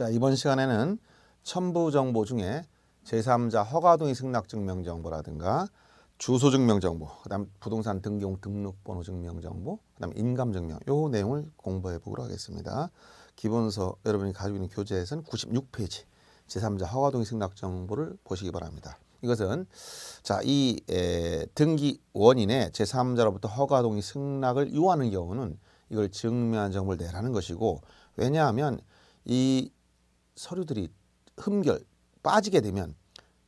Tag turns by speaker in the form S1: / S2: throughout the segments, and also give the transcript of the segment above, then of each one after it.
S1: 자 이번 시간에는 첨부 정보 중에 제3자 허가동의 승낙증명정보라든가 주소증명정보, 그다음 부동산 등기용 등록번호 증명정보, 그다음 인감증명요 내용을 공부해 보도록 하겠습니다. 기본서 여러분이 가지고 있는 교재에서는 96페이지 제3자 허가동의 승낙정보를 보시기 바랍니다. 이것은 자이 등기 원인에 제3자로부터 허가동의 승낙을 요하는 경우는 이걸 증명한 정보를 내라는 것이고 왜냐하면 이 서류들이 흠결 빠지게 되면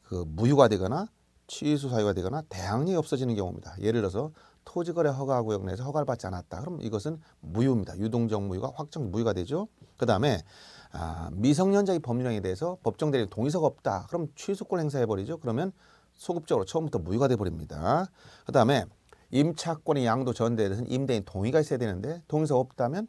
S1: 그 무효가 되거나 취소 사유가 되거나 대항력이 없어지는 경우입니다. 예를 들어서 토지거래 허가구역 내에서 허가를 받지 않았다. 그럼 이것은 무효입니다. 유동적 무효가 확정 무효가 되죠. 그 다음에 아, 미성년자의 법률행에 대해서 법정 대리 동의서가 없다. 그럼 취소권 행사해버리죠. 그러면 소급적으로 처음부터 무효가 돼버립니다. 그 다음에 임차권의 양도 전대에 대해서는 임대인 동의가 있어야 되는데 동의서가 없다면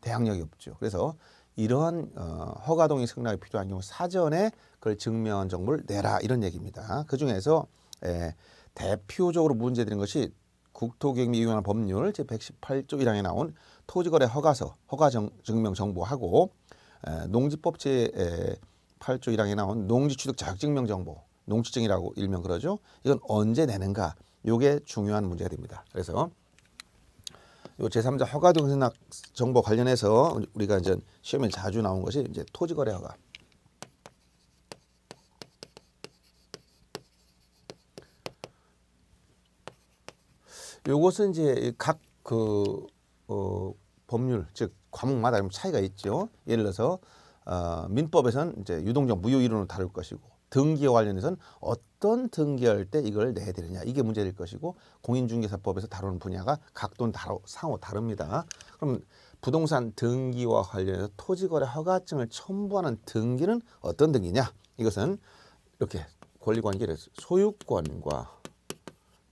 S1: 대항력이 없죠. 그래서 이러한 어, 허가동의 승낙이 필요한 경우 사전에 그걸 증명한 정보를 내라 이런 얘기입니다. 그 중에서 예, 대표적으로 문제되는 것이 국토경미 위원한 법률 제 118조 1항에 나온 토지거래 허가서 허가증명 정보하고 에, 예, 농지법 제 에, 예, 8조 1항에 나온 농지취득 자격증명 정보 농지증이라고 일명 그러죠. 이건 언제 내는가 요게 중요한 문제가 됩니다. 그래서 요 제3자 허가 등록 정보 관련해서 우리가 이제 시험에 자주 나온 것이 이제 토지 거래 허가. 요것은 이제 각그 어, 법률 즉 과목마다 좀 차이가 있죠. 예를 들어서 어, 민법에선 이제 유동적 무효 이론을 다룰 것이고 등기와 관련해서는 어떤 등기할 때 이걸 내야 되느냐 이게 문제일 것이고 공인중개사법에서 다루는 분야가 각도는 다로, 상호 다릅니다. 그럼 부동산 등기와 관련해서 토지거래 허가증을 첨부하는 등기는 어떤 등기냐 이것은 이렇게 권리관계를 소유권과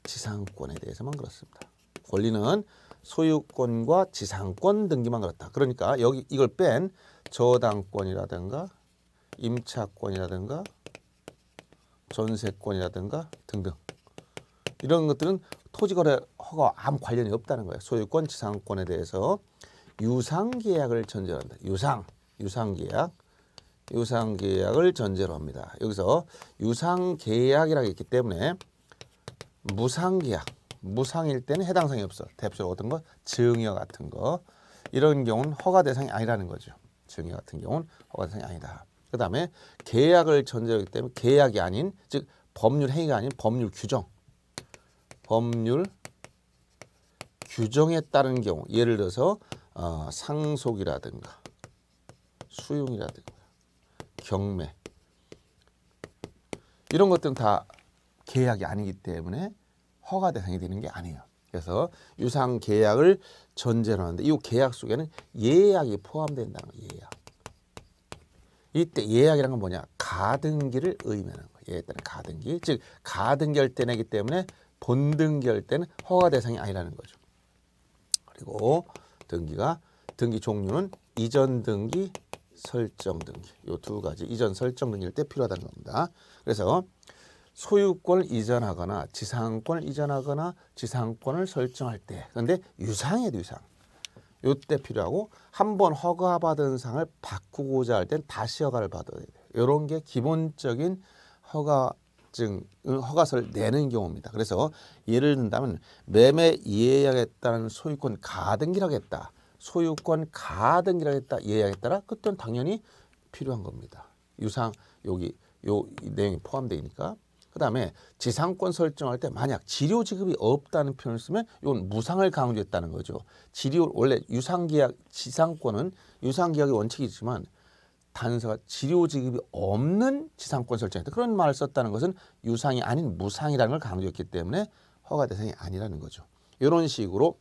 S1: 지상권에 대해서만 그렇습니다. 권리는 소유권과 지상권 등기만 그렇다. 그러니까 여기 이걸 뺀 저당권이라든가 임차권이라든가 전세권이라든가 등등 이런 것들은 토지거래 허가 아무 관련이 없다는 거예요. 소유권, 지상권에 대해서 유상계약을 전제로 합니다. 유상, 유상계약, 유상계약을 전제로 합니다. 여기서 유상계약이라고 했기 때문에 무상계약, 무상일 때는 해당 사항이 없어. 대표적으로 어떤 거? 증여 같은 거. 이런 경우는 허가 대상이 아니라는 거죠. 증여 같은 경우는 허가 대상이 아니다. 그다음에 계약을 전제하기 때문에 계약이 아닌 즉 법률 행위가 아닌 법률 규정 법률 규정에 따른 경우 예를 들어서 어, 상속이라든가 수용이라든가 경매 이런 것들은 다 계약이 아니기 때문에 허가 대상이 되는 게 아니에요. 그래서 유상 계약을 전제로 하는데 이 계약 속에는 예약이 포함된다는 거예요. 예약. 이때 예약이란 건 뭐냐? 가등기를 의미하는 거예요. 예에 따른 가등기. 즉 가등결대내기 때문에 본등결대는 허가 대상이 아니라는 거죠. 그리고 등기가 등기 종류는 이전 등기, 설정 등기. 요두 가지 이전 설정 등기일 때 필요하다는 겁니다. 그래서 소유권을 이전하거나 지상권을 이전하거나 지상권을 설정할 때 근데 유상에도 유상 요때 필요하고 한 번 허가받은 상을 바꾸고자 할 땐 다시 허가를 받아야 돼요. 이런 게 기본적인 허가증 허가서를 내는 경우입니다. 그래서 예를 든다면 매매 이예하겠다는 소유권 가등기를하겠다 소유권 가등기를하겠다이예하겠다라 그때는 당연히 필요한 겁니다. 유상 여기 요 내용이 포함되니까 그다음에 지상권 설정할 때 만약 지료 지급이 없다는 표현을 쓰면 이건 무상을 강조했다는 거죠. 지료 원래 유상계약 지상권은 유상계약의 원칙이지만 단서가 지료 지급이 없는 지상권 설정이다. 그런 말을 썼다는 것은 유상이 아닌 무상이라는 걸 강조했기 때문에 허가 대상이 아니라는 거죠. 이런 식으로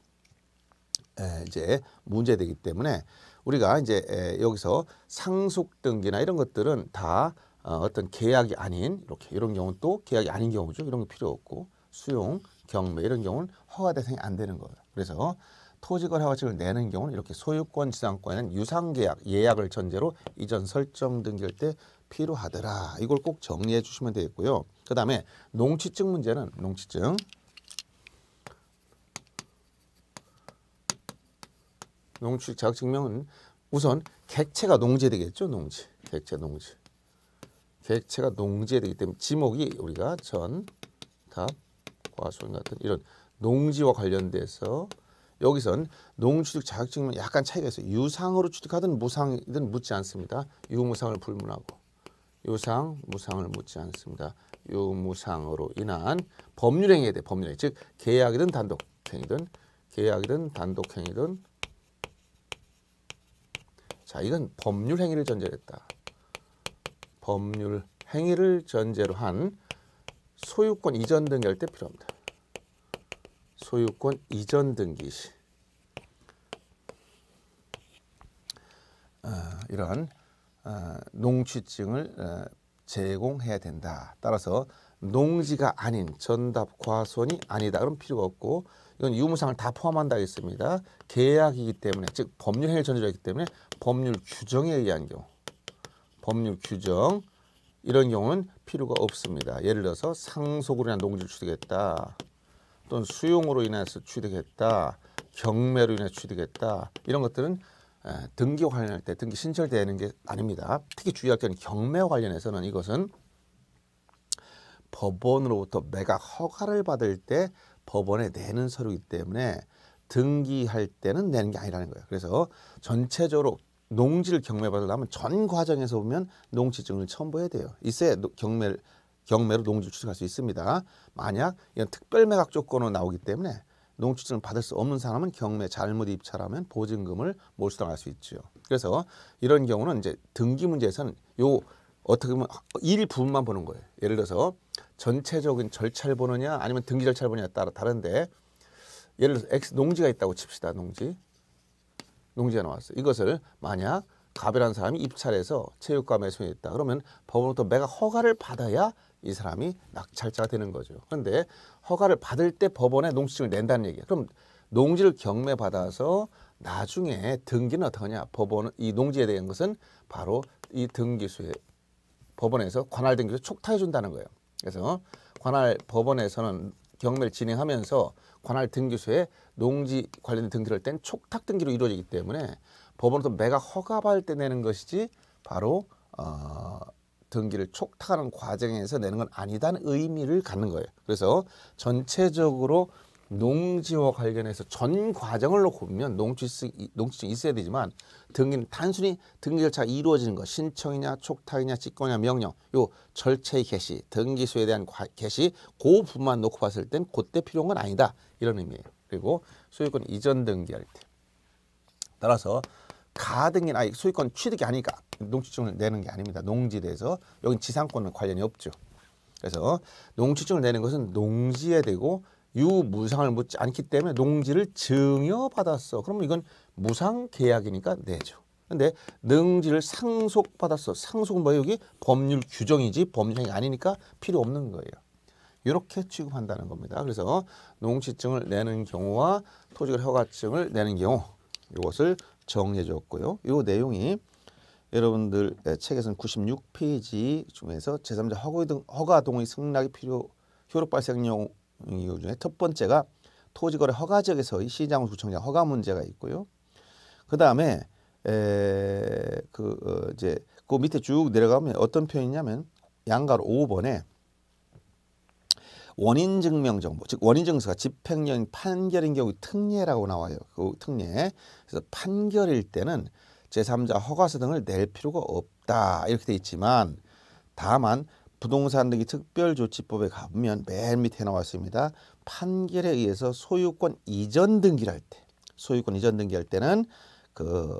S1: 이제 문제되기 때문에 우리가 이제 여기서 상속 등기나 이런 것들은 다 어, 떤 계약이 아닌 이렇게 이런 경우는 또 계약이 아닌 경우죠. 이런 게 필요 없고 수용, 경매 이런 경우는 허가 대상이 안 되는 거예요. 그래서 토지거래 허가증을 내는 경우는 이렇게 소유권 지상권에는 유상계약, 예약을 전제로 이전 설정 등기할 때 필요하더라. 이걸 꼭 정리해 주시면 되겠고요. 그 다음에 농취증 문제는 농취증 농취 자격증명은 우선 객체가 농지되겠죠. 농지. 객체 농지. 객체가 농지되기 에 때문에 지목이 우리가 전, 답, 과수원 같은 이런 농지와 관련돼서 여기선 농취득 자격증은 약간 차이가 있어요. 유상으로 취득하든 무상이든 묻지 않습니다. 유무상을 불문하고 유상, 무상을 묻지 않습니다. 유무상으로 인한 법률행위에 대해 법률행위 즉 계약이든 단독행위든 계약이든 단독행위든 자 이건 법률행위를 전제했다. 법률 행위를 전제로 한 소유권 이전 등기할 때 필요합니다. 소유권 이전 등기 시 어, 아, 이런 아, 농취증을 아, 제공해야 된다. 따라서 농지가 아닌 전답 과손이 아니다. 그럼 필요가 없고 이건 유무상을 다 포함한다 했습니다. 계약이기 때문에 즉 법률 행위 전제자이기 때문에 법률 규정에 의한 경우 법률 규정 이런 경우는 필요가 없습니다. 예를 들어서 상속으로 인한 농지를 취득했다. 또는 수용으로 인해서 취득했다. 경매로 인해 취득했다. 이런 것들은 등기 관련할 때 등기 신설되는 게 아닙니다. 특히 주의할 점경매 관련해서는 이것은 법원으로부터 매각 허가를 받을 때 법원에 내는 서류이기 때문에 등기할 때는 내는 게 아니라는 거예요. 그래서 전체적으로 농지를 경매받으려면 전 과정에서 보면 농지증을 첨부해야 돼요. 있어야 경매 경매로 농지를 추득할수 있습니다. 만약 이런 특별매각 조건으로 나오기 때문에 농축증을 받을 수 없는 사람은 경매 잘못 입찰하면 보증금을 몰수당할 수 있죠. 그래서 이런 경우는 이제 등기 문제에서는 요 어떻게 보면 일부분만 보는 거예요. 예를 들어서 전체적인 절차를 보느냐 아니면 등기 절차를 보느냐에 따라 다른데 예를 들어서 X 농지가 있다고 칩시다. 농지. 용지가 나왔어요. 이것을 만약 갑이라는 사람이 입찰해서 체육감에 소유했다. 그러면 법으로부터 내가 허가를 받아야 이 사람이 낙찰자가 되는 거죠. 그런데 허가를 받을 때 법원에 농지증을 낸다는 얘기예요. 그럼 농지를 경매받아서 나중에 등기는 어떠냐? 법원 이 농지에 대한 것은 바로 이 등기수에 법원에서 관할 등기를 촉탁해 준다는 거예요. 그래서 관할 법원에서는 경매를 진행하면서 관할 등기소에 농지 관련 등기를 할뗀 촉탁 등기로 이루어지기 때문에 법원에서 매각 허가받을 때 내는 것이지 바로 어, 등기를 촉탁하는 과정에서 내는 건 아니다는 의미를 갖는 거예요. 그래서 전체적으로 농지와 관련해서 전 과정을 놓고 보면 농지증, 농지증 있어야 되지만 등기는 단순히 등기 절차가 이루어지는 것, 신청이냐, 촉탁이냐, 직권이냐, 명령, 요 절차의 개시, 등기소에 대한 과, 개시, 그 부분만 놓고 봤을 땐 그때 필요한 건 아니다. 이런 의미예요. 그리고 소유권 이전 등기할 때. 따라서 가등기, 아 소유권 취득이 아니니까 농지증을 내는 게 아닙니다. 농지에 대해서. 여기 지상권은 관련이 없죠. 그래서 농지증을 내는 것은 농지에 되고 유무상을 묻지 않기 때문에 농지를 증여받았어. 그러 이건 무상 계약이니까 내죠. 근데 능지를 상속받았어. 상속은 뭐예요? 여기 법률 규정이지 법률이 아니니까 필요 없는 거예요. 이렇게 취급한다는 겁니다. 그래서 농지증을 내는 경우와 토지를 허가증을 내는 경우 이것을 정리해 줬고요. 이 내용이 여러분들 책에서는 96페이지 중에서 제3자 허가동의 승낙이 필요 효력 발생 이유 중에 첫 번째가 토지거래 허가 지역에서의 시장구청장 허가 문제가 있고요. 그 다음에 에그 어, 이제 그 밑에 쭉 내려가면 어떤 표현이냐면 양가로 5번에 원인 증명 정보, 즉 원인 증서가 집행령 판결인 경우 특례라고 나와요. 그 특례. 그래서 판결일 때는 제3자 허가서 등을 낼 필요가 없다 이렇게 돼 있지만 다만 부동산 등기 특별조치법에 가보면 맨 밑에 나왔습니다 판결에 의해서 소유권 이전 등기를 할 때, 소유권 이전 등기할 때는 그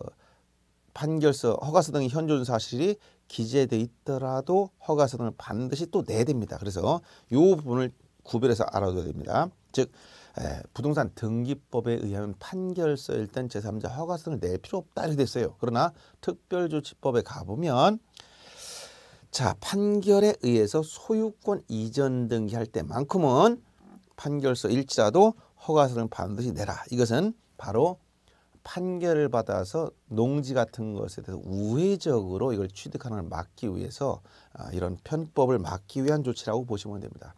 S1: 판결서, 허가서 등의 현존 사실이 기재돼 있더라도 허가서 등을 반드시 또 내야 됩니다. 그래서 이 부분을 구별해서 알아둬야 됩니다. 즉 에, 부동산 등기법에 의하면 판결서 일단 제삼자 허가서를 낼 필요 없다 이렇게 됐어요. 그러나 특별조치법에 가보면 자 판결에 의해서 소유권 이전 등기할 때만큼은 판결서 일치라도 허가서를 반드시 내라. 이것은 바로 판결을 받아서 농지 같은 것에 대해서 우회적으로 이걸 취득하는 걸 막기 위해서 아, 이런 편법을 막기 위한 조치라고 보시면 됩니다.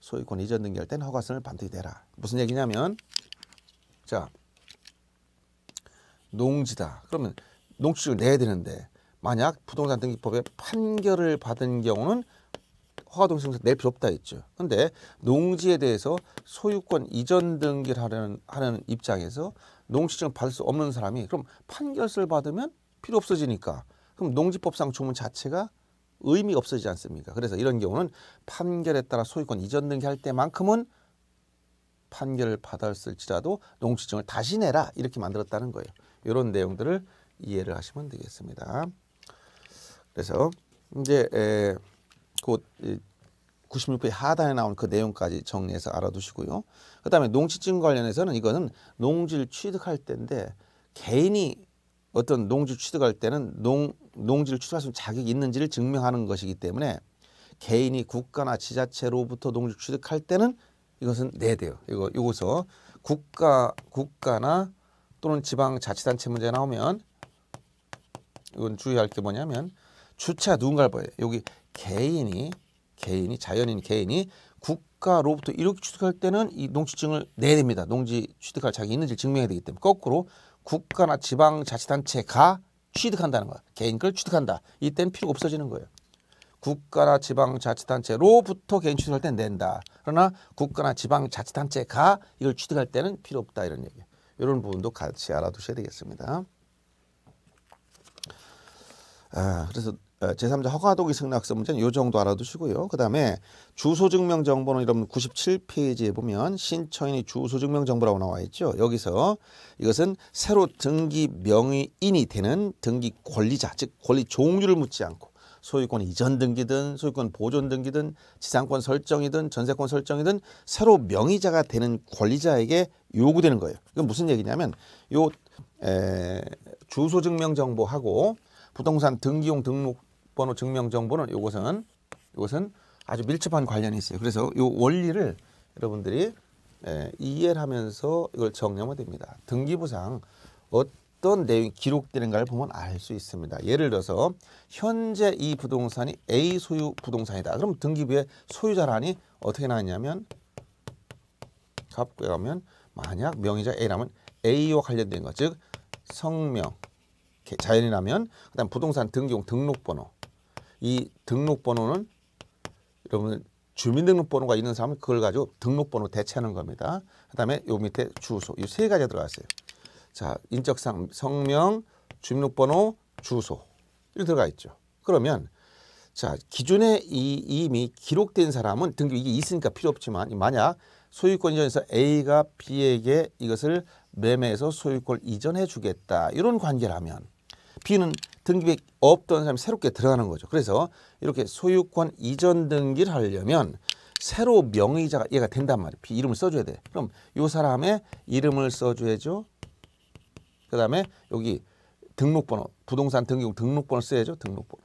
S1: 소유권 이전 등기할 때는 허가서를 반드시 내라. 무슨 얘기냐면 자 농지다. 그러면 농지를 내야 되는데 만약 부동산 등기법에 판결을 받은 경우는 허가동승서 낼 필요 없다 했죠. 근데 농지에 대해서 소유권 이전 등기를 하는, 하는 입장에서 농지증 을 받을 수 없는 사람이 그럼 판결서를 받으면 필요 없어지니까 그럼 농지법상 조문 자체가 의미 없어지지 않습니까? 그래서 이런 경우는 판결에 따라 소유권 이전 등기할 때만큼은 판결을 받았을지라도 농지증을 다시 내라 이렇게 만들었다는 거예요. 이런 내용들을 이해를 하시면 되겠습니다. 그래서 이제 에, 곧 96페이지 하단에 나온 그 내용까지 정리해서 알아두시고요. 그다음에 농지증 관련해서는 이거는 농지를 취득할 때인데 개인이 어떤 농지 를 취득할 때는 농 농지를 취득할 수 있는 자격이 있는지를 증명하는 것이기 때문에 개인이 국가나 지자체로부터 농지 취득할 때는 이것은 내야 돼요. 이거 요거서 국가 국가나 또는 지방 자치단체 문제 나오면 이건 주의할 게 뭐냐면 주체가 누군가를 봐야 돼. 여기 개인이 개인이 자연인 개인이 국가로부터 이렇게 취득할 때는 이 농지증을 내야 됩니다. 농지 취득할 자기 있는지 증명해야 되기 때문에 거꾸로 국가나 지방자치단체가 취득한다는 거 개인 걸 취득한다. 이때는 필요 없어지는 거예요. 국가나 지방자치단체로부터 개인 취득할 때는 낸다. 그러나 국가나 지방자치단체가 이걸 취득할 때는 필요 없다 이런 얘기. 이런 부분도 같이 알아두셔야 되겠습니다. 아, 그래서 어, 제3자 허가도기 승낙서 문제는 요 정도 알아두시고요. 그다음에 주소증명 정보는 여러분 97페이지에 보면 신청인이 주소증명 정보라고 나와 있죠. 여기서 이것은 새로 등기 명의인이 되는 등기 권리자 즉 권리 종류를 묻지 않고 소유권 이전 등기든 소유권 보존 등기든 지상권 설정이든 전세권 설정이든 새로 명의자가 되는 권리자에게 요구되는 거예요. 이건 무슨 얘기냐면 요 에, 주소증명 정보하고 부동산 등기용 등록 번호 증명 정보는 이것은이것은 아주 밀접한 관련이 있어요. 그래서 이 원리를 여러분들이 예, 이해를 하면서 이걸 정리하면 됩니다. 등기부상 어떤 내용이 기록되는가를 보면 알 수 있습니다. 예를 들어서 현재 이 부동산이 A 소유 부동산이다. 그럼 등기부에 소유자란이 어떻게 나왔냐면 갑부에 가면 만약 명의자 A라면 A와 관련된 것, 즉 성명, 자연이라면 그다음 부동산 등기용 등록번호 이 등록번호는 여러분 주민등록번호가 있는 사람은 그걸 가지고 등록번호 대체하는 겁니다. 그다음에 요 밑에 주소 이 세 가지 들어갔어요. 자 인적상 성명 주민등록번호 주소 이렇게 들어가 있죠. 그러면 자 기존에 이, 이미 기록된 사람은 등록 이게 있으니까 필요 없지만 만약 소유권 이전에서 A가 B에게 이것을 매매해서 소유권 이전해 주겠다 이런 관계라면 B는 등기백 없던 사람이 새롭게 들어가는 거죠. 그래서 이렇게 소유권 이전 등기를 하려면 새로 명의자가 얘가 된단 말이에요. 이름을 써줘야 돼. 그럼 요 사람의 이름을 써줘야죠. 그 다음에 여기 등록번호, 부동산 등기국 등록번호 써야죠. 등록번호.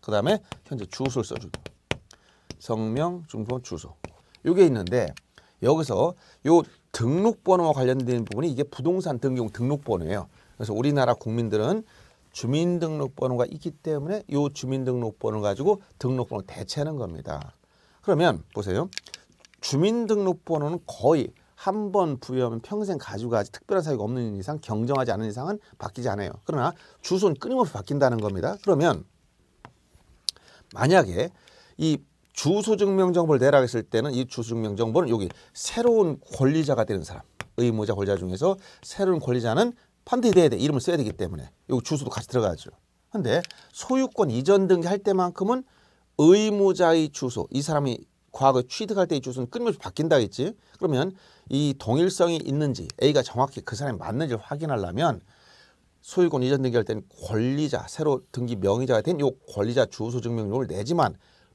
S1: 그 다음에 현재 주소를 써줘고 성명, 중소, 주소. 요게 있는데 여기서 요 등록번호와 관련된 부분이 이게 부동산 등기국 등록번호예요. 그래서 우리나라 국민들은 주민등록번호가 있기 때문에 이 주민등록번호 를 가지고 등록번호 대체하는 겁니다. 그러면 보세요. 주민등록번호는 거의 한 번 부여하면 평생 가지고 가지 특별한 사유가 없는 이상 경정하지 않은 이상은 바뀌지 않아요. 그러나 주소는 끊임없이 바뀐다는 겁니다. 그러면 만약에 이 주소증명정보를 내라 했을 때는 이 주소증명정보는 여기 새로운 권리자가 되는 사람 의무자 권리자 중에서 새로운 권리자는 펀드에 대해 이름을 써야 되기 때문에 여기 주소도 같이 들어가죠. 근데 소유권 이전 등기할 때만큼은 의무자의 주소 이 사람이 과거 취득할 때의 주소는 끊임없이 바뀐다했지 그러면 이 동일성이 있는지 A가 정확히 그 사람이 맞는지 확인하려면 소유권 이전 등기할 때는 권리자 새로 등기 명의자가 된 요 권리자 주소 증명료를 내지만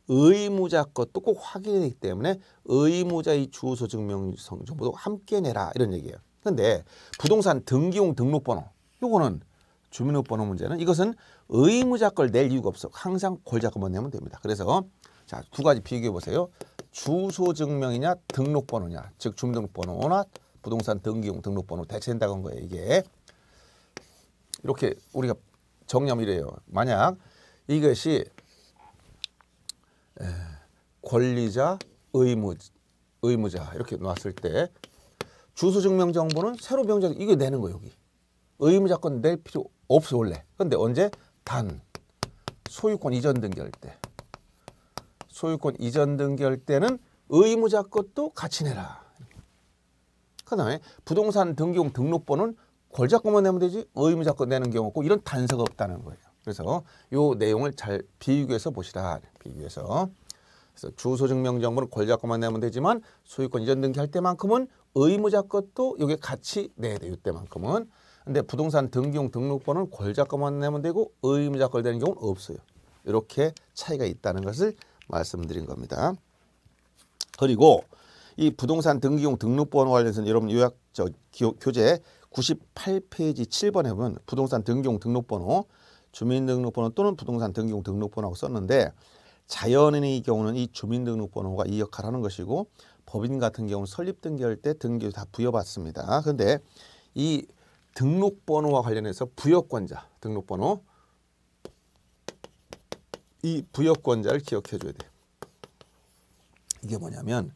S1: 의무자 것도 꼭 확인이 되기 때문에 의무자의 주소 증명 정보도 함께 내라 이런 얘기예요. 근데 부동산 등기용 등록번호 요거는 주민등록번호 문제는 이것은 의무자 걸 낼 이유가 없어. 항상 골자금만 내면 됩니다. 그래서 자두 가지 비교해 보세요. 주소증명이냐 등록번호냐 즉 주민등록번호나 부동산 등기용 등록번호 대체된다고 한 거예요. 이게 이렇게 우리가 정리하면 이래요. 만약 이것이 권리자 의무 의무자 이렇게 놨을 때 주소증명 정보는 새로 명자 이거 내는 거 여기. 의무작건 낼 필요 없어 원래. 근데 언제 단 소유권 이전 등기할 때 소유권 이전 등기할 때는 의무자 것도 같이 내라. 그 다음에 부동산 등기용 등록번호는 권자권만 내면 되지 의무자 것 내는 경우 없고 이런 단서가 없다는 거예요. 그래서 요 내용을 잘 비교해서 보시라. 비교해서. 그래서 주소증명정보는 권자권만 내면 되지만 소유권 이전 등기할 때만큼은 의무자 것도 여기 같이 내야 돼요. 이때만큼은. 근데 부동산 등기용 등록번호는 권자 것만 내면 되고 의무자 걸 되는 경우는 없어요. 이렇게 차이가 있다는 것을 말씀드린 겁니다. 그리고 이 부동산 등기용 등록번호 관련해서는 여러분 요약 저 기호, 교재 98페이지 7번에 보면 부동산 등기용 등록번호 주민등록번호 또는 부동산 등기용 등록번호라고 썼는데 자연인의 경우는 이 주민등록번호가 이 역할을 하는 것이고 법인 같은 경우 는 설립 등기할 때 등기도 다 부여받습니다. 그런데 이 등록번호와 관련해서 부여권자 등록번호 이 부여권자를 기억해 줘야 돼요. 이게 뭐냐면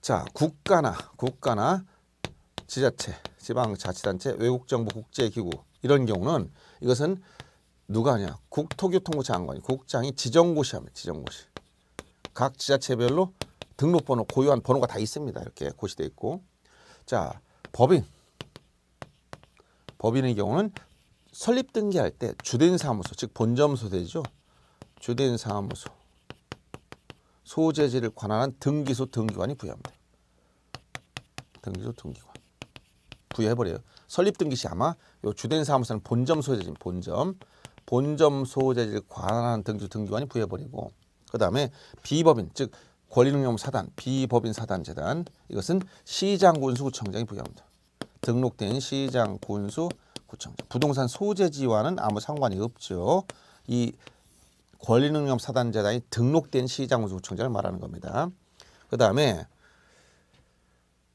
S1: 자 국가나 국가나 지자체, 지방자치단체, 외국정부 국제기구 이런 경우는 이것은 누가 하냐 국토교통부 장관이 국장이 지정고시하면 지정고시 각 지자체별로 등록번호 고유한 번호가 다 있습니다. 이렇게 고시돼 있고 자 법인 법인의 경우는 설립 등기할 때 주된 사무소 즉 본점 소재죠. 주된 사무소 소재지를 관할한 등기소 등기관이 부여합니다. 등기소 등기관 부여해버려요. 설립 등기시 아마 요 주된 사무소는 본점 소재지 본점 본점 소재지를 관할한 등기소 등기관이 부여해버리고 그 다음에 비법인 즉 권리능력 사단, 비법인 사단재단 이것은 시장군수구청장이 부여합니다. 등록된 시장군수구청장. 부동산 소재지와는 아무 상관이 없죠. 이 권리능력 사단재단이 등록된 시장군수구청장을 말하는 겁니다. 그 다음에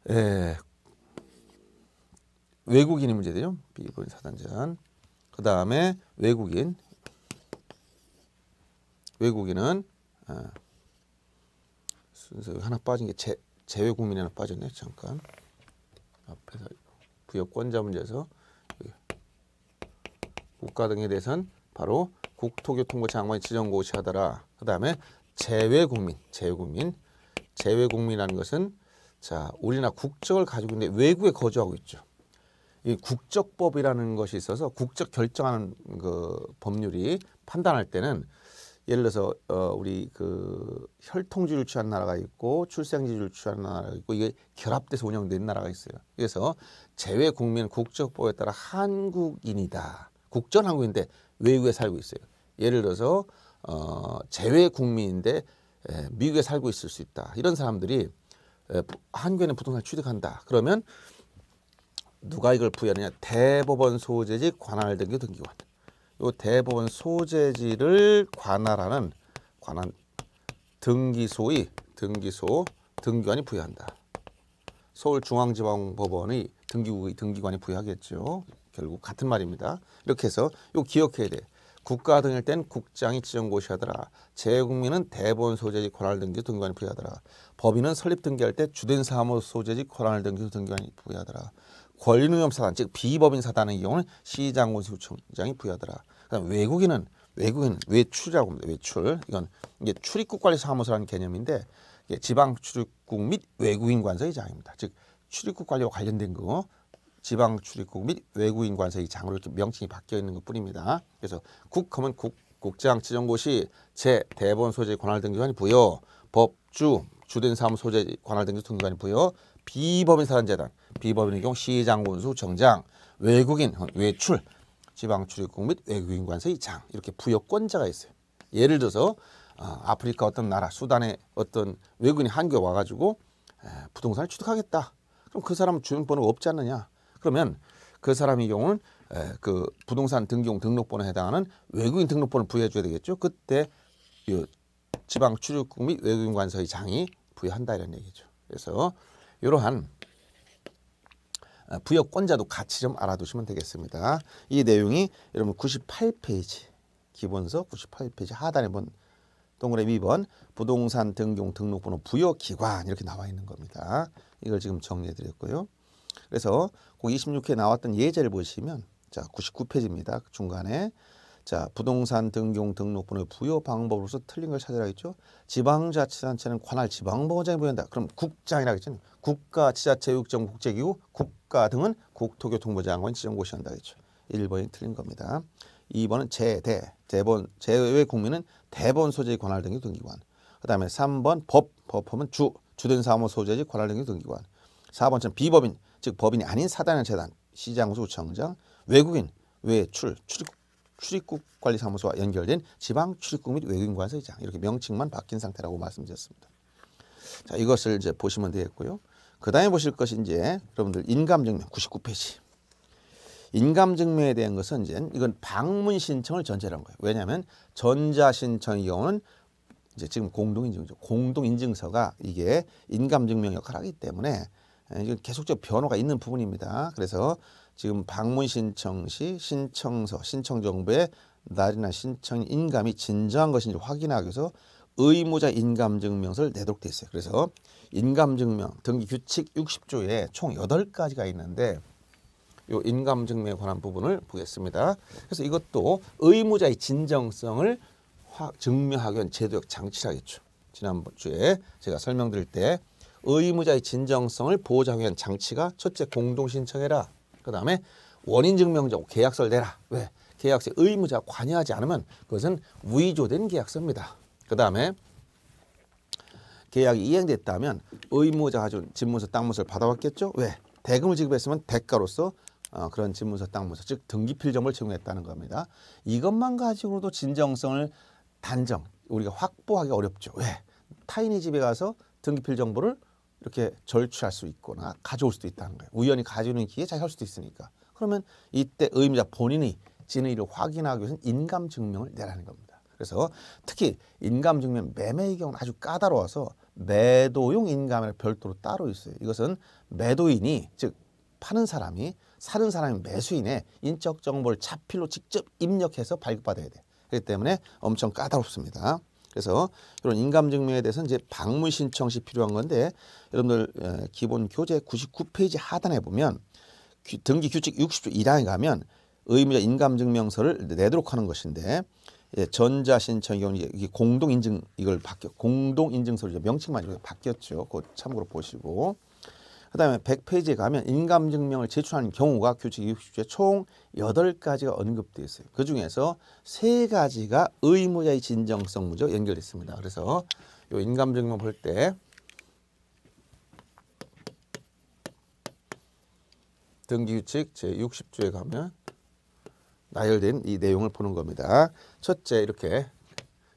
S1: 예, 외국인이 문제죠 비법인 사단재단. 그 다음에 외국인 외국인은 어, 그래서 하나 빠진 게 제, 재외 국민이 하나 빠졌네 잠깐 앞에서 부여권자 문제에서 국가 등에 대해서는 바로 국토교통부 장관이 지정 고시하더라 그 다음에 재외 국민 재외 국민 재외 국민이라는 것은 자 우리나라 국적을 가지고 있는데 외국에 거주하고 있죠 이 국적법이라는 것이 있어서 국적 결정하는 그 법률이 판단할 때는 예를 들어서 어, 우리 그 혈통주의를 취한 나라가 있고 출생지주의를 취한 나라가 있고 이게 결합돼서 운영된 나라가 있어요. 그래서 제외 국민 국적보에 따라 한국인이다. 국전 한국인데 외국에 살고 있어요. 예를 들어서 어, 제외 국민인데 에, 미국에 살고 있을 수 있다. 이런 사람들이 에, 한국에는 부동산을 취득한다. 그러면 누가 이걸 부여하느냐? 대법원 소재지 관할 등기 등기관. 요 대본 소재지를 관할하는 관한 등기소의 등기소 등기관이 부여한다. 서울중앙지방법원의 등기국의 등기관이 부여하겠죠. 결국 같은 말입니다. 이렇게 해서 요 기억해야 돼. 국가 등일 땐 국장이 지정고시하더라. 재외국민은 대본 소재지 권한 등기 등기관이 부여하더라. 법인은 설립 등기할 때 주된 사무 소재지 권한 등기 등기관이 부여하더라. 권리능염 사단 즉 비법인 사단의 경우는 시장군수총장이 부여하더라. 그다음 외국인은 외국인 외출이라고 합니다. 외출 이건 이게 출입국 관리 사무소라는 개념인데 이게 지방 출입국 및 외국인 관서의 장입니다. 즉 출입국 관리와 관련된 거 지방 출입국 및 외국인 관서의 장으로 이렇게 명칭이 바뀌어 있는 것뿐입니다. 그래서 국검은국 국장 지정고시 제 대본 소재 관할 등기관이 부여 법주 주된 사무 소재 관할 등기 등기관이 부여 비법인 사단재단 비법인의 경우 시장, 군수, 정장, 외국인, 외출, 지방출입국 및 외국인 관서의장 이렇게 부여권자가 있어요. 예를 들어서 어, 아프리카 어떤 나라, 수단에 어떤 외국인이 한국에 와가지고 에, 부동산을 취득하겠다. 그럼 그 사람 주민번호가 없지 않느냐? 그러면 그 사람의 경우는 에, 그 부동산 등기용 등록번호에 해당하는 외국인 등록번호를 부여해줘야 되겠죠. 그때 이 지방 출입국 및 외국인 관서의 장이 부여한다 이런 얘기죠. 그래서 이러한 아, 부여권자도 같이 좀 알아두시면 되겠습니다. 이 내용이 여러분 98페이지 기본서 98페이지 하단에 본 동그라미 2번 부동산 등용 등록번호 부여기관 이렇게 나와 있는 겁니다. 이걸 지금 정리해 드렸고요. 그래서 2 6회 나왔던 예제를 보시면 자 99페이지입니다. 중간에 자 부동산 등용 등록번호의 부여 방법으로서 틀린 걸 찾으라 했죠. 지방자치단체는 관할 지방법원장이 부여한다. 그럼 국장이라고 했죠. 국가, 지자체, 육정, 국제기구, 국가 등은 국토교통부 장관 지정고시 한다 했죠. 1번이 틀린 겁니다. 2번은 제대, 대본, 제외 국민은 대본 소재의 관할 등기 등기관. 그 다음에 3번 법, 법하면 주, 주된 사무 소재지 관할 등기 등기관. 4번처럼 비법인, 즉 법인이 아닌 사단의 재단, 시장구수 우청장, 외국인, 외출, 출입국 출입국 관리사무소와 연결된 지방 출입국 및 외교인관서 의장 이렇게 명칭만 바뀐 상태라고 말씀드렸습니다. 자 이것을 이제 보시면 되겠고요. 그 다음에 보실 것이 이제 여러분들 인감증명 99페이지. 인감증명에 대한 것은 이제 이건 방문 신청을 전제로 한 거예요. 왜냐하면 전자 신청의 경우는 이제 지금 공동인증서, 공동인증서가 이게 인감증명 역할을 하기 때문에 예, 이건 계속적 변화가 있는 부분입니다. 그래서 지금 방문 신청 시 신청서, 신청 정보에 날이나 신청 인감이 진정한 것인지 확인하기 위해서 의무자 인감증명서를 내도록 돼 있어요. 그래서 인감증명 등기 규칙 60조에 총 8가지가 있는데 요 인감증명에 관한 부분을 보겠습니다. 그래서 이것도 의무자의 진정성을 확 증명하기 위한 제도적 장치라겠죠. 지난번 주에 제가 설명드릴 때 의무자의 진정성을 보호하기 한 장치가 첫째 공동 신청해라. 그다음에 원인 증명자 계약서를 내라. 왜? 계약서 의무자 관여하지 않으면 그것은 위조된 계약서입니다. 그다음에 계약이 이행됐다면 의무자가 준 집문서 땅문서를 받아왔겠죠. 왜? 대금을 지급했으면 대가로서 어, 그런 집문서 땅문서 즉등기필점을 제공했다는 겁니다. 이것만 가지고도 진정성을 단정 우리가 확보하기 어렵죠. 왜? 타인의 집에 가서 등기필 정보를 이렇게 절취할 수 있거나 가져올 수도 있다는 거예요. 우연히 가지는 기회 자기할 수도 있으니까. 그러면 이때 의미자 본인이 진의를 확인하기 위해서는 인감 증명을 내라는 겁니다. 그래서 특히 인감 증명 매매의 경우는 아주 까다로워서 매도용 인감이 별도로 따로 있어요. 이것은 매도인이 즉 파는 사람이 사는 사람이 매수인의 인적 정보를 자필로 직접 입력해서 발급받아야 돼. 그렇기 때문에 엄청 까다롭습니다. 그래서 이런 인감증명에 대해서는 이제 방문 신청 시 필요한 건데 여러분들 예, 기본 교재 99페이지 하단에 보면 등기 규칙 60조 1항에 가면 의무자 인감증명서를 내도록 하는 것인데 예, 전자 신청의 경우 이게 공동 인증 이걸 바뀌어 공동 인증서를 명칭만 이렇게 바뀌었죠. 그거 참고로 보시고 그 다음에 100페이지에 가면 인감증명을 제출하는 경우가 규칙 60조에 총 8가지가 언급되어 있어요. 그 중에서 3가지가 의무자의 진정성 문제와 연결됐습니다. 그래서 요 인감증명 볼 때 등기규칙 제60조에 가면 나열된 이 내용을 보는 겁니다. 첫째 이렇게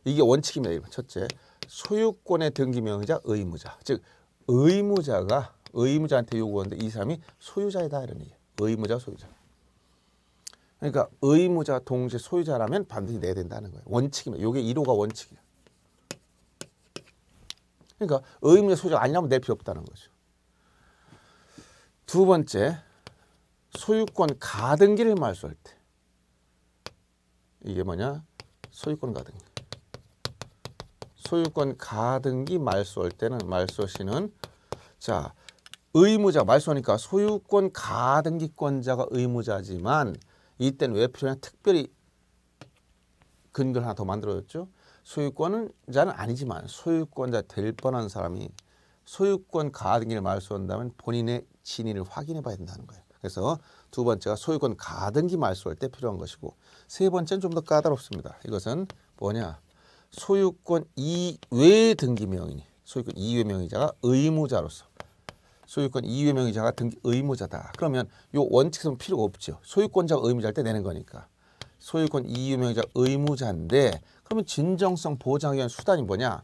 S1: 이게 원칙입니다. 첫째 소유권의 등기명의자 의무자 즉 의무자가 의무자한테 요구하는데 이 사람이 소유자이다 이런 얘기예요. 의무자 소유자. 그러니까 의무자 동시에 소유자라면 반드시 내야 된다는 거예요. 원칙입니다. 이게 1호가 원칙이에요. 그러니까 의무자 소유자 아니라면 낼 필요 없다는 거죠. 두 번째, 소유권 가등기를 말소할 때 이게 뭐냐? 소유권 가등기. 소유권 가등기 말소할 때는 말소시는 자 의무자 말소니까 소유권 가등기권자가 의무자지만 이때는 왜필요냐 특별히 근거를 하나 더만들어줬죠 소유권은 자는 아니지만 소유권자 될 뻔한 사람이 소유권 가등기를 말소한다면 본인의 진위를 확인해 봐야 된다는 거예요. 그래서 두 번째가 소유권 가등기 말소할 때 필요한 것이고 세 번째는 좀 더 까다롭습니다. 이것은 뭐냐 소유권 이외 등기 명의니 소유권 이외 명의자가 의무자로서 소유권 이외 명의자가 등기 의무자다. 그러면 요 원칙은 필요가 없죠. 소유권자가 의무자일 때 내는 거니까. 소유권 이외 명의자 의무자인데 그러면 진정성 보장에 위한 수단이 뭐냐?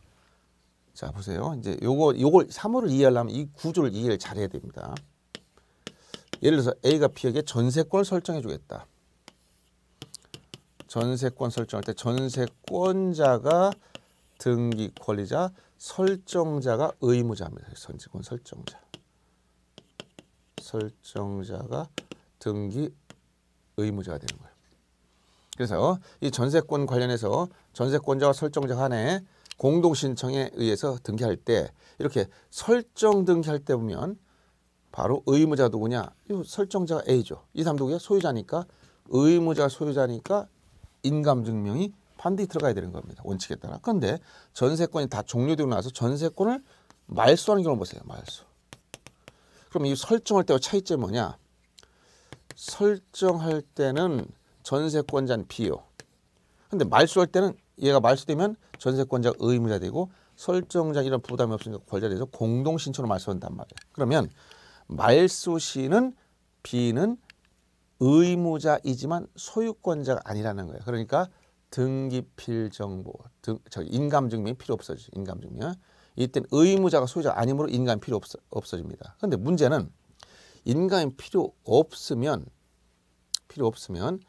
S1: 자 보세요. 이제 요거 요걸 사물을 이해하려면 이 구조를 이해를 잘해야 됩니다. 예를 들어서 A가 B에게 전세권 설정해 주겠다. 전세권 설정할 때 전세권자가 등기 권리자, 설정자가 의무자입니다. 전세권 설정자. 설정자가 등기 의무자가 되는 거예요. 그래서 이 전세권 관련해서 전세권자와 설정자 간에 공동 신청에 의해서 등기할 때 이렇게 설정 등기할 때 보면 바로 의무자 누구냐? 이 설정자가 A죠. 이 사람 누구야? 소유자니까 의무자 소유자니까 인감증명이 반드시 들어가야 되는 겁니다. 원칙에 따라. 그런데 전세권이 다 종료되고 나서 전세권을 말소하는 경우 보세요. 말소. 그럼 이 설정할 때와 차이점이 뭐냐? 설정할 때는 전세권자는 비요. 근데 말소할 때는 얘가 말소되면 전세권자가 의무자 되고 설정자 이런 부담이 없으니까 권자 돼서 공동 신청으로 말소한단 말이에요. 그러면 말소 시는 비는 의무자이지만 소유권자가 아니라는 거예요. 그러니까 등기필 정보, 등, 저기 인감증명이 필요 없어지죠. 인감증명. 이때는 의무자가 소유자 아니므로 인간 필요 없어, 없어집니다. 그런데 문제는 인간 필요 없으면 필요 없으면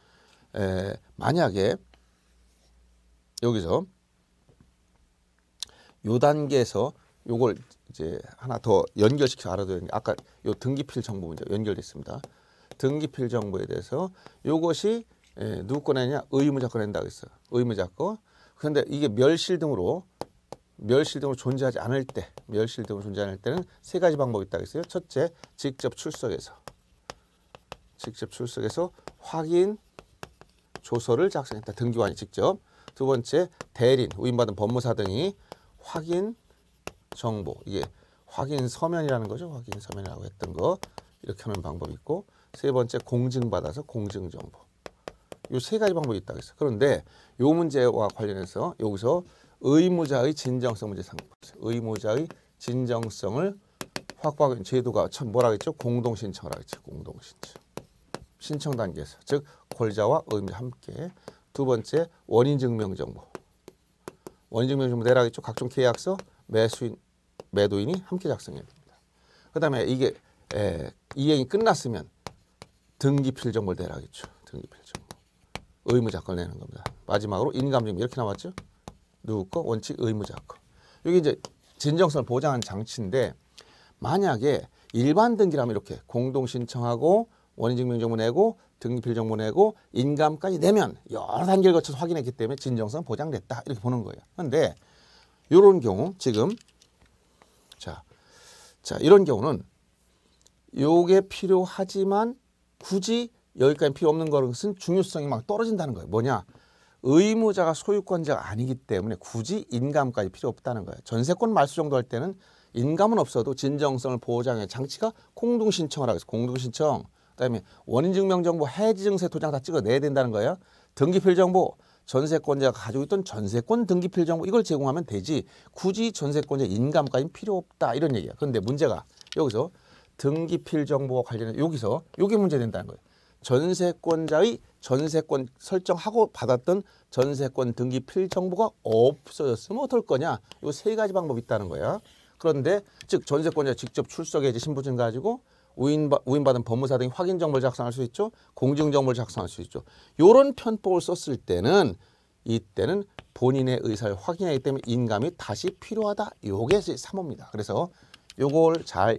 S1: 에, 만약에 여기서 요 단계에서 요걸 이제 하나 더 연결시켜 알아둬야 되는 아까 요 등기필 정보 문제 연결됐습니다. 등기필 정보에 대해서 요것이 예, 누구 꺼내냐 의무자 꺼낸다고 했어. 의무자 거. 그런데 이게 멸실 등으로 멸실등으로 존재하지 않을 때, 멸실등으로 존재 않을 때는 세 가지 방법이 있다고 했어요. 첫째, 직접 출석해서 직접 출석해서 확인 조서를 작성했다. 등기관이 직접. 두 번째, 대리인, 우임받은 법무사 등이 확인 정보, 이게 확인 서면이라는 거죠. 확인 서면이라고 했던 거. 이렇게 하는 방법이 있고 세 번째, 공증받아서 공증 정보. 요 세 가지 방법이 있다고 했어요. 그런데 요 문제와 관련해서 여기서 의무자의 진정성 문제 상보세요 의무자의 진정성을 확보하기 위한 제도가 참 뭐라겠죠? 공동신청을 하겠죠. 공동신청. 신청 단계에서. 즉 권자와 의무자 함께. 두 번째 원인증명정보. 원인증명정보 내라겠죠. 각종 계약서 매수인, 매도인이 함께 작성해야 됩니다. 그 다음에 이게 에, 이행이 끝났으면 등기필 정보를 내라겠죠. 등기필 정보. 의무자 걸 내는 겁니다. 마지막으로 인감증명 이렇게 나왔죠. 누구 거? 원칙 의무자 거. 여기 이제 진정성을 보장하는 장치인데 만약에 일반 등기라면 이렇게 공동 신청하고 원인 증명 정보 내고 등기필 정보 내고 인감까지 내면 여러 단계를 거쳐서 확인했기 때문에 진정성 보장됐다 이렇게 보는 거예요. 그런데 이런 경우 지금 자, 자 이런 경우는 요게 필요하지만 굳이 여기까지 필요 없는 것은 중요성이 막 떨어진다는 거예요. 뭐냐? 의무자가 소유권자가 아니기 때문에 굳이 인감까지 필요 없다는 거예요. 전세권 말소 정도 할 때는 인감은 없어도 진정성을 보장해 장치가 공동 신청을 하고 있어. 공동 신청. 그다음에 원인 증명 정보, 해지 증세 도장 다 찍어내야 된다는 거예요. 등기필 정보, 전세권자가 가지고 있던 전세권 등기필 정보 이걸 제공하면 되지. 굳이 전세권자 인감까지 필요 없다. 이런 얘기야. 그런데 문제가 여기서 등기필 정보와 관련해 여기서 요게 문제 된다는 거예요. 전세권자의 전세권 설정하고 받았던 전세권 등기 필 정보가 없어졌으면 어떨 거냐. 이 세 가지 방법이 있다는 거야. 그런데 즉 전세권자 직접 출석해지 신분증 가지고 우인바, 우인받은 법무사 등이 확인 정보를 작성할 수 있죠. 공증 정보를 작성할 수 있죠. 요런 편법을 썼을 때는 이때는 본인의 의사를 확인하기 때문에 인감이 다시 필요하다. 요게 3호입니다. 그래서 요걸 잘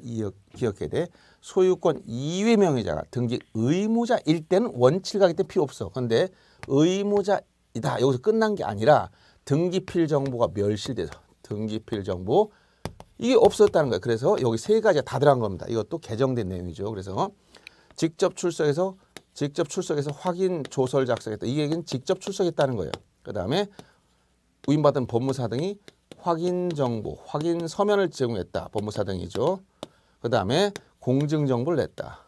S1: 기억해야 돼. 소유권 이외 명의자가 등기 의무자일 때는 원칙하기 때문에 필요 없어. 그런데 의무자이다. 여기서 끝난 게 아니라 등기필 정보가 멸실돼서 등기필 정보 이게 없었다는 거예요. 그래서 여기 세 가지가 다 들어간 겁니다. 이것도 개정된 내용이죠. 그래서 직접 출석해서 직접 출석해서 확인 조서를 작성했다. 이 얘기는 직접 출석했다는 거예요. 그다음에 위임받은 법무사 등이 확인 정보, 확인 서면을 제공했다. 법무사 등이죠. 그다음에 공증 정보를 냈다.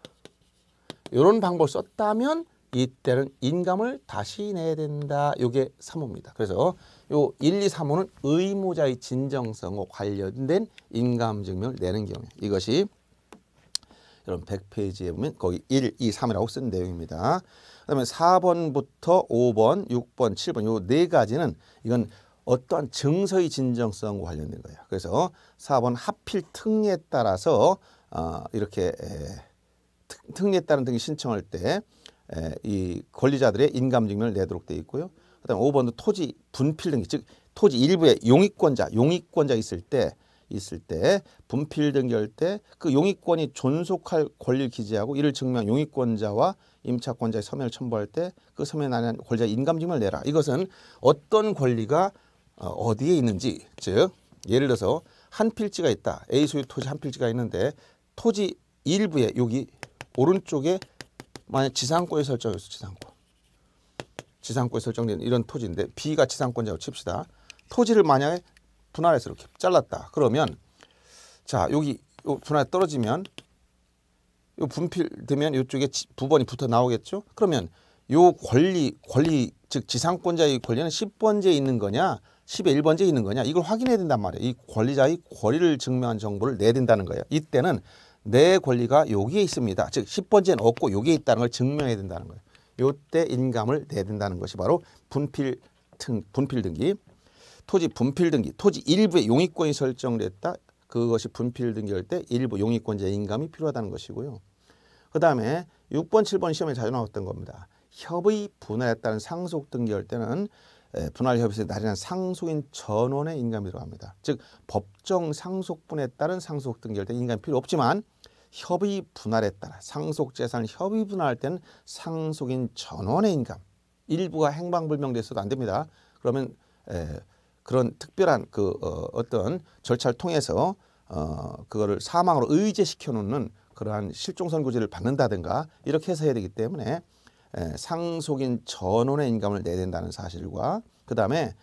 S1: 이런 방법을 썼다면 이때는 인감을 다시 내야 된다. 이게 3호입니다. 그래서 요 1, 2, 3호는 의무자의 진정성과 관련된 인감증명을 내는 경우 이것이 여러 100페이지에 보면 거기 1, 2, 3이라고 쓴 내용입니다. 그다음에 4번부터 5번, 6번, 7번 요 네 가지는 이건 어떤 증서의 진정성과 관련된 거예요. 그래서 4번 하필 특례에 따라서 어, 이렇게 에, 특례에 따른 등기 신청할 때 이 권리자들의 인감증명을 내도록 돼 있고요. 그다음 5번도 토지 분필 등기 즉 토지 일부에 용익권자 용익권자 있을 때 있을 때 분필 등기할 때 그 용익권이 존속할 권리를 기재하고 이를 증명 용익권자와 임차권자의 서면을 첨부할 때 그 서면에 나는 권자 리 인감증명을 내라. 이것은 어떤 권리가 어, 어디에 있는지 즉 예를 들어서 한 필지가 있다. A 소유 토지 한 필지가 있는데 토지 일부에 여기 오른쪽에 만약 지상권이 설정했어 지상권 지상권이 설정된 이런 토지인데 B가 지상권자로 칩시다 토지를 만약에 분할해서 이렇게 잘랐다 그러면 자 여기 분할 떨어지면 요 분필되면 이쪽에 부번이 붙어 나오겠죠 그러면 요 권리 권리 즉 지상권자의 권리는 1 0번째에 있는 거냐 10의 1번째에 있는 거냐 이걸 확인해야 된단 말이에요 이 권리자의 권리를 증명한 정보를 내야 된다는 거예요 이때는 내 권리가 여기에 있습니다. 즉 10번째는 없고 여기에 있다는 걸 증명해야 된다는 거예요. 요때 인감을 내야 된다는 것이 바로 분필 등, 분필 등기. 토지 분필 등기. 토지 일부의 용익권이 설정됐다. 그것이 분필 등기할 때 일부 용익권자 인감이 필요하다는 것이고요. 그다음에 6번, 7번 시험에 자주 나왔던 겁니다. 협의 분할에 따른 상속 등기할 때는 예, 분할 협의에 날인한 상속인 전원의 인감이 들어갑니다. 즉 법정 상속분에 따른 상속 등기할때 인감이 필요 없지만 협의 분할에 따라 상속 재산을 협의 분할할 때는 상속인 전원의 인감 일부가 행방불명됐어도안 됩니다. 그러면 에, 예, 그런 특별한 그 어, 어떤 절차를 통해서 어, 그거를 사망으로 의제시켜 놓는 그러한 실종 선고지를 받는다든가 이렇게 해서 해야 되기 때문에 예, 상속인 전원의 인감을 내야 된다는 사실과 그 다음에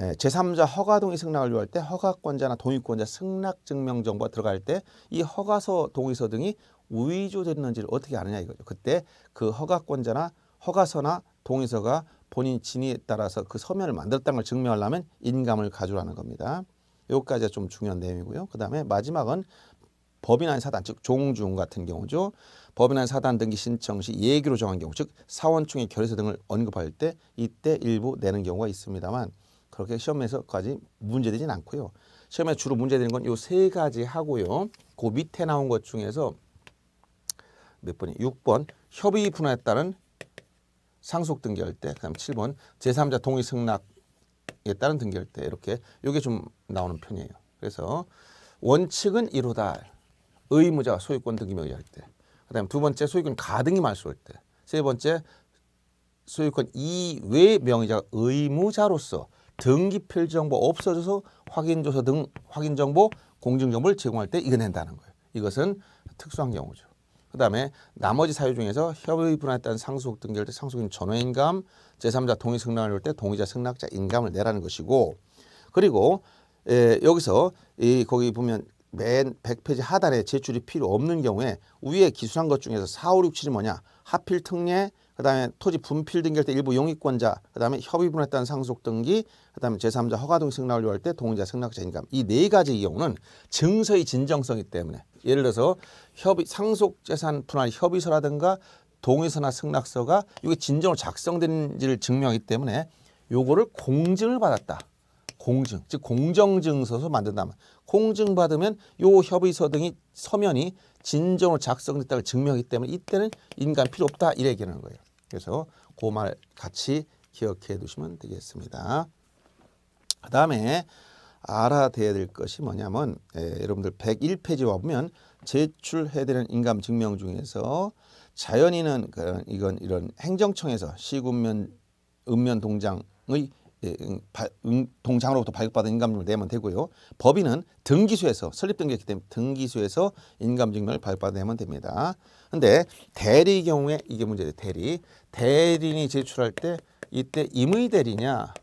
S1: 예, 제3자 허가 동의 승낙을 요할 때 허가권자나 동의권자 승낙 증명 정보가 들어갈 때 이 허가서 동의서 등이 위조됐는지를 어떻게 아느냐 이거죠. 그때 그 허가권자나 허가서나 동의서가 본인 진위에 따라서 그 서면을 만들었다는 걸 증명하려면 인감을 가져라는 겁니다. 여기까지가 좀 중요한 내용이고요. 그 다음에 마지막은 법인 아닌 사단 즉 종중 같은 경우죠. 법이나 사단 등기 신청 시 예기로 정한 경우 즉 사원총회 결의서 등을 언급할 때 이때 일부 내는 경우가 있습니다만 그렇게 시험에서까지 문제되진 않고요. 시험에 주로 문제되는 건 요 세 가지 하고요. 그 밑에 나온 것 중에서 몇 번이 6번 협의 분화에 따른 상속 등기할 때 그다음 7번 제3자 동의 승낙에 따른 등기할 때 이렇게 요게 좀 나오는 편이에요. 그래서 원칙은 이로다. 의무자 소유권 등기 명의할 때 그다음에 두 번째 소유권 가등기 말소일 때, 세 번째 소유권 이외 명의자 의무자로서 등기 필정보 없어져서 확인조서 등 확인정보 공증정보를 제공할 때 이겨낸다는 거예요. 이것은 특수한 경우죠. 그 다음에 나머지 사유 중에서 협의 분할했다는 상속 등기할 때 상속인 전회인감, 제3자 동의 승낙을 할 때 동의자 승낙자 인감을 내라는 것이고 그리고 에, 여기서 이 거기 보면 맨 100페이지 하단에 제출이 필요 없는 경우에 위에 기술한 것 중에서 4, 5, 6, 7이 뭐냐 하필 특례 그 다음에 토지 분필 등기할 때 일부 용익권자 그 다음에 협의분에 따른 상속 등기 그 다음에 제3자 허가동 의 승낙을 요할 때 동의자 승낙자 인감 이 네 가지 경우는 증서의 진정성이 때문에 예를 들어서 협의 상속재산 분할 협의서라든가 동의서나 승낙서가 이게 진정으로 작성된지를 증명하기 때문에 요거를 공증을 받았다. 공증, 즉 공정증서서 만든다면 공증받으면 요 협의서 등이 서면이 진정으로 작성됐다고 증명하기 때문에 이때는 인간 필요 없다 이래 얘기하는 거예요. 그래서 그 말 같이 기억해 두시면 되겠습니다. 그 다음에 알아둬야될 것이 뭐냐면 에, 예, 여러분들 101페이지 와보면 제출해야 되는 인감 증명 중에서 자연인은 그런 이건 이런 행정청에서 시군면 읍면 동장의 예, 음, 음, 동창으로부터 발급받은 인감증을 내면 되고요. 법인은 등기소에서 설립등기했기 때문에 등기소에서 인감증명을 발급받으면 됩니다. 근데 대리 경우에 이게 문제예요. 대리. 대리인이 제출할 때 이때 임의 대리냐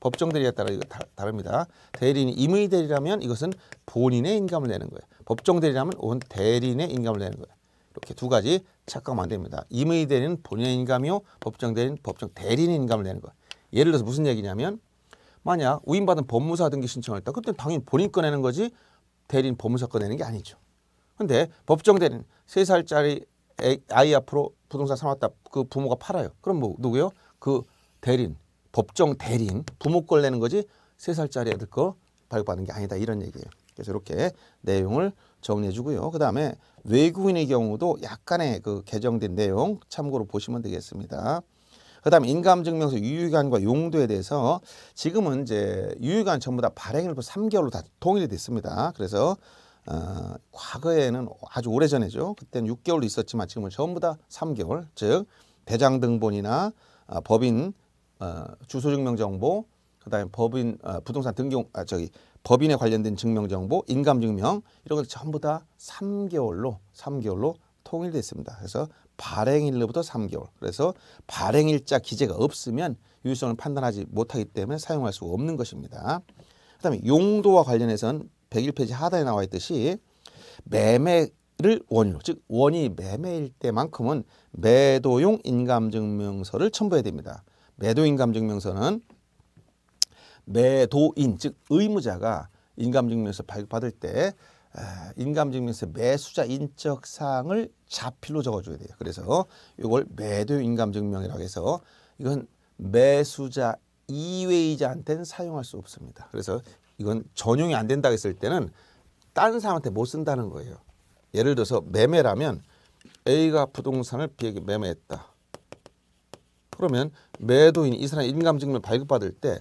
S1: 법정 대리에 따라 이거 다, 다릅니다. 대리인이 임의 대리라면 이것은 본인의 인감을 내는 거예요. 법정 대리라면 온 대리인의 인감을 내는 거예요. 이렇게 두 가지 착각하면 안 됩니다. 임의 대리는 본인의 인감이요. 법정 대리는 법정 대리인 의 인감을 내는 거예요. 예를 들어서 무슨 얘기냐면 만약 우인받은 법무사 등기 신청을 했다. 그때 당연히 본인 꺼내는 거지 대리인 법무사 꺼내는 게 아니죠. 근데 법정 대리인 3살짜리 아이 앞으로 부동산 사놨다. 그 부모가 팔아요. 그럼 뭐 누구요? 그 대리인, 법정 대리인, 부모 걸 내는 거지 3살짜리 애들 거 발급받는 게 아니다. 이런 얘기예요. 그래서 이렇게 내용을 정리해 주고요. 그 다음에 외국인의 경우도 약간의 그 개정된 내용 참고로 보시면 되겠습니다. 그다음에 인감증명서 유효기간과 용도에 대해서 지금은 이제 유효기간 전부 다 발행일부 3개월로 다 통일이 됐습니다. 그래서 어, 과거에는 아주 오래전이죠 그때는 6개월로 있었지만 지금은 전부 다 3개월. 즉 대장 등본이나 어, 법인 어, 주소증명 정보, 그다음에 법인 어, 부동산 등경 아 저기 법인에 관련된 증명 정보, 인감 증명 이런 것 전부 다 3개월로 3개월로 통일됐습니다. 그래서 발행일로부터 3개월. 그래서 발행일자 기재가 없으면 유효성을 판단하지 못하기 때문에 사용할 수 없는 것입니다. 그다음에 용도와 관련해서는 101페이지 하단에 나와 있듯이 매매를 원인으로 즉 원이 매매일 때만큼은 매도용 인감증명서를 첨부해야 됩니다. 매도인 감증명서는 매도인 즉 의무자가 인감증명서 발급받을 때 아, 인감증명서 매수자 인적 사항을 자필로 적어줘야 돼요. 그래서 이걸 매도 인감증명이라고 해서 이건 매수자 이외이자한테는 사용할 수 없습니다. 그래서 이건 전용이 안 된다 했을 때는 다른 사람한테 못 쓴다는 거예요. 예를 들어서 매매라면 A가 부동산을 B에게 매매했다. 그러면 매도인 이 사람 인감증명 발급받을 때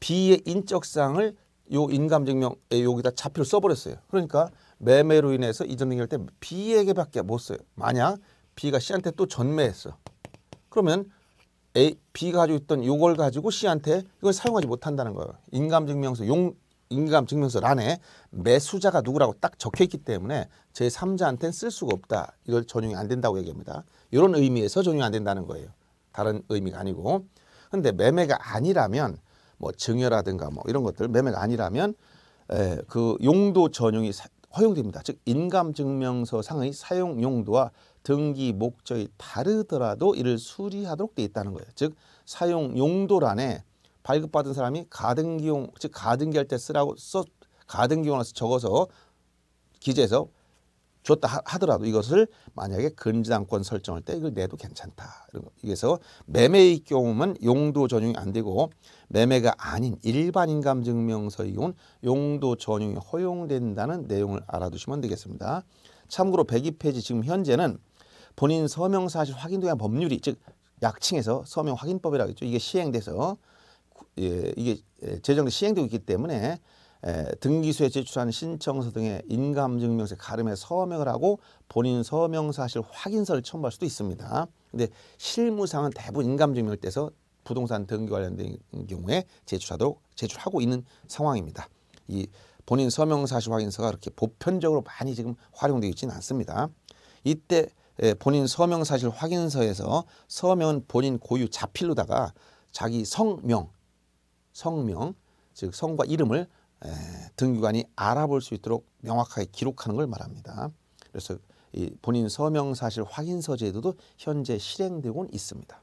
S1: B의 인적사항을 요 인감증명에 여기다 자표를 써버렸어요. 그러니까 매매로 인해서 이전등기할 때 B에게밖에 못 써요. 만약 B가 C한테 또 전매했어. 그러면 A, B가 가지고 있던 요걸 가지고 C한테 이걸 사용하지 못한다는 거예요. 인감증명서 용 인감증명서란에 매수자가 누구라고 딱 적혀있기 때문에 제3자한테는 쓸 수가 없다. 이걸 전용이 안 된다고 얘기합니다. 이런 의미에서 전용이 안 된다는 거예요. 다른 의미가 아니고. 근데 매매가 아니라면 뭐 증여라든가 뭐 이런 것들 매매가 아니라면 에, 예, 그 용도 전용이 사, 허용됩니다. 즉 인감증명서 상의 사용 용도와 등기 목적이 다르더라도 이를 수리하도록 돼 있다는 거예요. 즉 사용 용도란에 발급받은 사람이 가등기용 즉 가등기할 때 쓰라고 써가등기용으로 적어서 기재해서 줬다 하더라도 이것을 만약에 근저당권 설정할 때 이걸 내도 괜찮다. 그래서 매매의 경우는 용도 전용이 안 되고 매매가 아닌 일반인감증명서의 경우 용도 전용이 허용된다는 내용을 알아두시면 되겠습니다. 참고로 102페이지 지금 현재는 본인 서명 사실 확인도 대한 법률이 즉 약칭해서 서명 확인법이라고 했죠. 이게 시행돼서 예, 이게 예, 재정도 시행되고 있기 때문에 에, 등기소에 제출한 신청서 등의 인감증명서에 가름해 서명을 하고 본인 서명 사실 확인서를 첨부할 수도 있습니다. 근데 실무상은 대부분 인감증명을 떼서 부동산 등기 관련된 경우에 제출하도록 제출하고 있는 상황입니다. 이 본인 서명 사실 확인서가 그렇게 보편적으로 많이 지금 활용되어 있지는 않습니다. 이때 본인 서명 사실 확인서에서 서명은 본인 고유 자필로다가 자기 성명, 성명 즉 성과 이름을 등기관이 알아볼 수 있도록 명확하게 기록하는 걸 말합니다. 그래서 이 본인 서명 사실 확인서 제도도 현재 실행되고 있습니다.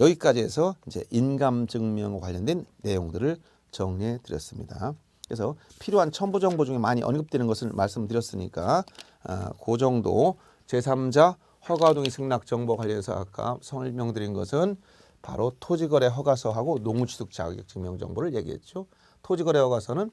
S1: 여기까지 해서 이제 인감증명과 관련된 내용들을 정리해 드렸습니다. 그래서 필요한 첨부 정보 중에 많이 언급되는 것을 말씀드렸으니까 아, 그 정도 제3자 허가 동의 승낙 정보 관련해서 아까 설명드린 것은 바로 토지거래 허가서하고 농무취득 자격증명 정보를 얘기했죠. 토지거래와 가서는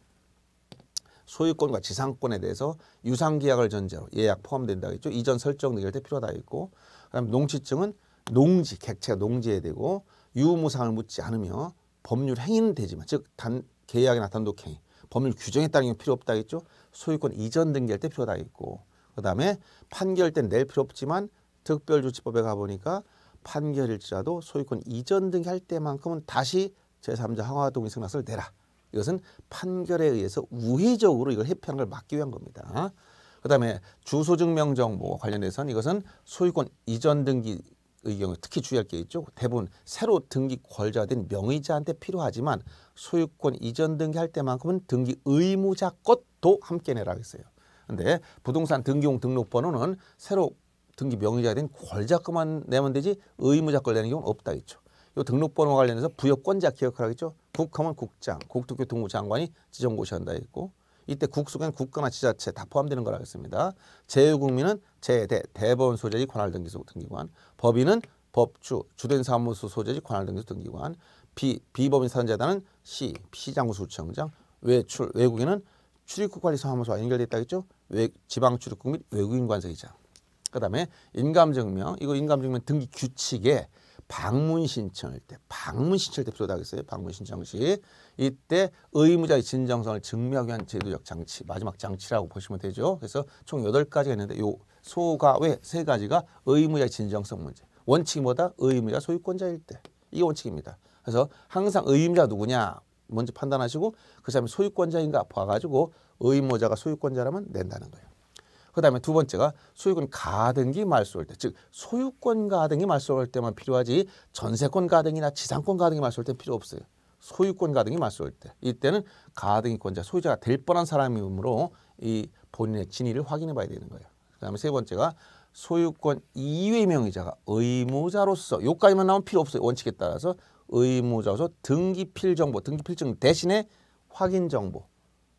S1: 소유권과 지상권에 대해서 유상계약을 전제로 예약 포함된다고 했죠. 이전 설정 의결 때 필요하다 있고 그다음 농지증은 농지 객체가 농지에 되고 유무상을 묻지 않으며 법률 행위는 되지만 즉 단 계약이나 단독 행위 법률 규정에 따른 게 필요 없다겠죠. 소유권 이전 등기할 때 필요하다 했고 그다음에 판결 때는 낼 필요 없지만 특별조치법에 가보니까 판결일지라도 소유권 이전 등기할 때만큼은 다시 제3자 항화동의 승낙서를 내라. 이것은 판결에 의해서 우회적으로 이걸 회피하는 걸 막기 위한 겁니다. 그다음에 주소증명 정보 관련해서는 이것은 소유권 이전 등기 의 경우 특히 주의할 게 있죠. 대부분 새로 등기 권자된 명의자한테 필요하지만 소유권 이전 등기할 때만큼은 등기 의무자 것도 함께 내라 고 했어요. 근데 부동산 등기용 등록번호는 새로 등기 명의자가 된 권자 것만 내면 되지 의무자 걸 내는 경우는 없다 했죠. 이 등록번호 관련해서 부여권자 기억하라겠죠. 국하면 국장, 국토교통부 장관이 지정고시한다 했고 이때 국속에 국가나 지자체 다 포함되는 거라 했습니다. 제외국민은 제대, 대법원 소재지 관할등기소 등기관, 법인은 법주, 주된 사무소 소재지 관할등기소 등기관, 비, 비법인 사단재단은 시, 시장구수청장, 외출, 외국인은 출입국관리사무소와 연결돼 있다겠죠? 외, 지방출입국 및 외국인 관세이자. 그 다음에 인감증명, 이거 인감증명 등기 규칙에 방문 신청일 때 방문 신청일 때 필요하겠어요. 방문 신청 시 이때 의무자의 진정성을 증명하기 위한 제도적 장치 마지막 장치라고 보시면 되죠. 그래서 총 여덟 가지가 있는데 요 소가 왜세 가지가 의무자의 진정성 문제 원칙이 뭐다? 의무자 소유권자일 때 이게 원칙입니다. 그래서 항상 의무자 누구냐 먼저 판단하시고 그 사람이 소유권자인가 봐가지고 의무자가 소유권자라면 낸다는 거예요. 그다음에 두 번째가 소유권 가등기 말소할 때, 즉 소유권 가등기 말소할 때만 필요하지 전세권 가등이나 지상권 가등기 말소할 때는 필요 없어요. 소유권 가등기 말소할 때, 이때는 가등기권자 소유자가 될 뻔한 사람이므로 이 본인의 진위를 확인해 봐야 되는 거예요. 그다음에 세 번째가 소유권 이외 명의자가 의무자로서 요까지만 나오면 필요 없어요. 원칙에 따라서 의무자로서 등기필 정보, 등기필증 대신에 확인 정보,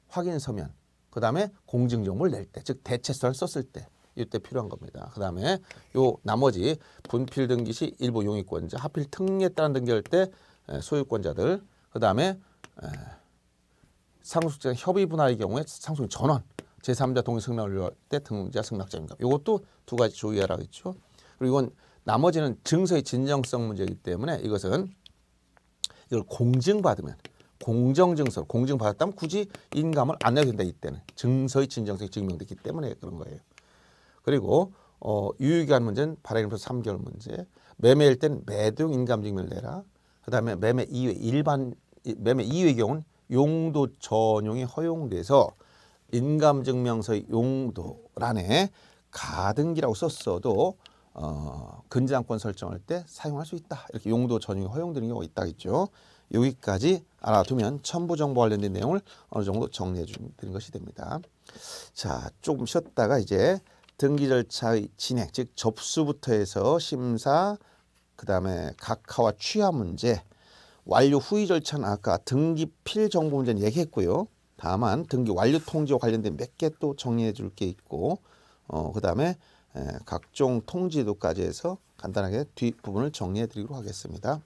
S1: 확인 서면 그 다음에 공증정보를낼 때, 즉 대체서를 썼을 때 이때 필요한 겁니다. 그 다음에 요 나머지 분필 등기 시 일부 용의권자, 하필 특례에 따른 등기할 때 소유권자들, 그 다음에 상속자 협의 분할의 경우에 상속 전원, 제3자 동의 승낙을 할때 등자 승낙자입니다. 이것도 두 가지 조의하라고 했죠. 그리고 이건 나머지는 증서의 진정성 문제이기 때문에 이것은 이걸 공증받으면 공정증서 공증받았다면 굳이 인감을 안 내도 된다 이때는 증서의 진정성이 증명됐기 때문에 그런 거예요. 그리고 어, 유효기간 문제는 발행일부터 3개월 문제 매매일 때는 매도용 인감증명을 내라 그 다음에 매매 이외 일반 매매 이외의 경우는 용도 전용이 허용돼서 인감증명서의 용도란에 가등기라고 썼어도 어, 근저당권 설정할 때 사용할 수 있다. 이렇게 용도 전용이 허용되는 경우가 있다겠죠. 여기까지 알아두면 첨부 정보 관련된 내용을 어느 정도 정리해 드린 것이 됩니다. 자, 조금 쉬었다가 이제 등기 절차의 진행, 즉 접수부터 해서 심사, 그 다음에 각하와 취하 문제, 완료 후의 절차는 아까 등기 필 정보 문제는 얘기했고요. 다만 등기 완료 통지와 관련된 몇 개 또 정리해 줄 게 있고 어, 그 다음에 각종 통지도까지 해서 간단하게 뒷부분을 정리해 드리도록 하겠습니다.